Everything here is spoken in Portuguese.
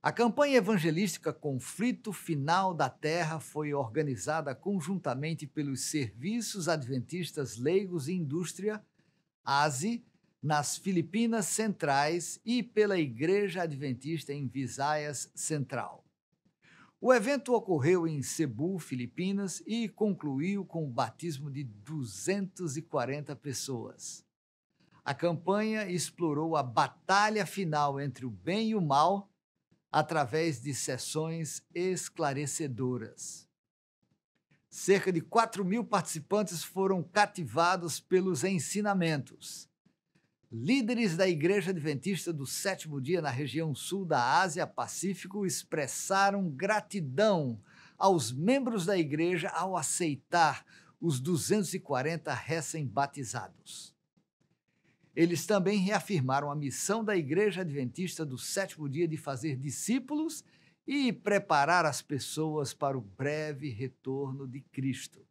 A campanha evangelística Conflito Final da Terra foi organizada conjuntamente pelos Serviços Adventistas Leigos e Indústria, ASI, nas Filipinas Centrais e pela Igreja Adventista em Visayas Central. O evento ocorreu em Cebu, Filipinas, e concluiu com o batismo de 240 pessoas. A campanha explorou a batalha final entre o bem e o mal através de sessões esclarecedoras. Cerca de 4 mil participantes foram cativados pelos ensinamentos. Líderes da Igreja Adventista do Sétimo Dia na região sul da Ásia-Pacífico expressaram gratidão aos membros da igreja ao aceitar os 240 recém-batizados. Eles também reafirmaram a missão da Igreja Adventista do sétimo dia de fazer discípulos e preparar as pessoas para o breve retorno de Cristo.